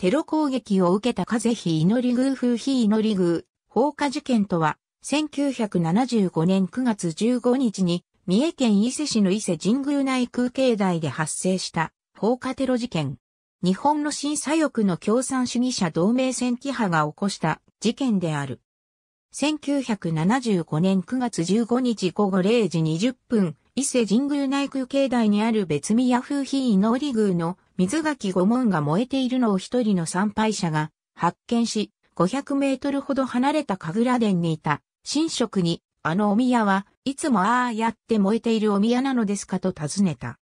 テロ攻撃を受けた風邪祈り宮風非祈り宮放火事件とは、1975年9月15日に、三重県伊勢市の伊勢神宮内空境内で発生した放火テロ事件。日本の審査翼の共産主義者同盟戦記派が起こした事件である。1975年9月15日午後0時20分、伊勢神宮内宮境内にある別宮風妃の織宮の水垣御門が燃えているのを一人の参拝者が発見し、500メートルほど離れた神楽殿にいた神職に、あのお宮はいつもああやって燃えているお宮なのですかと尋ねた。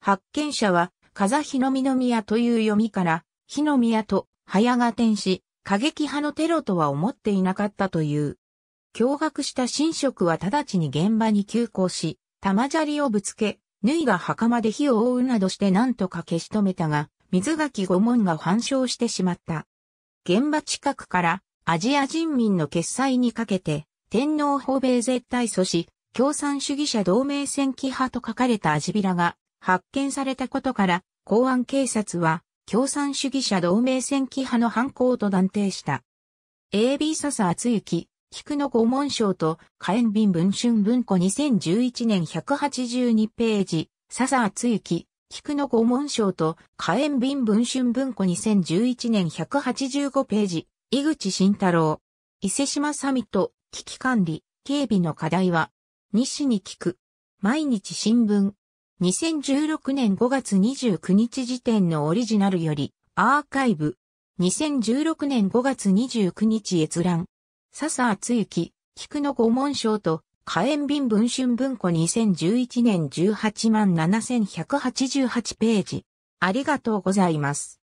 発見者は、風日のの宮という読みから、日の宮と早が転し、過激派のテロとは思っていなかったという。驚愕した神職は直ちに現場に急行し、玉砂利をぶつけ、縫いが墓まで火を覆うなどして何とか消し止めたが、水垣御門が反証してしまった。現場近くからアジア人民の決済にかけて、天皇訪米絶対阻止、共産主義者同盟戦記派と書かれたアジビラが発見されたことから、公安警察は共産主義者同盟戦記派の犯行と断定した。AB 笹厚之、菊の御文章と火炎瓶文春文庫2011年182ページ、笹厚之、菊の御文章と火炎瓶文春文庫2011年185ページ、井口慎太郎。伊勢島サミット、危機管理、警備の課題は、西に聞く。毎日新聞。2016年5月29日時点のオリジナルより、アーカイブ。2016年5月29日閲覧。笹厚之、菊の御門賞と、火炎瓶文春文庫2011年18万7188ページ。ありがとうございます。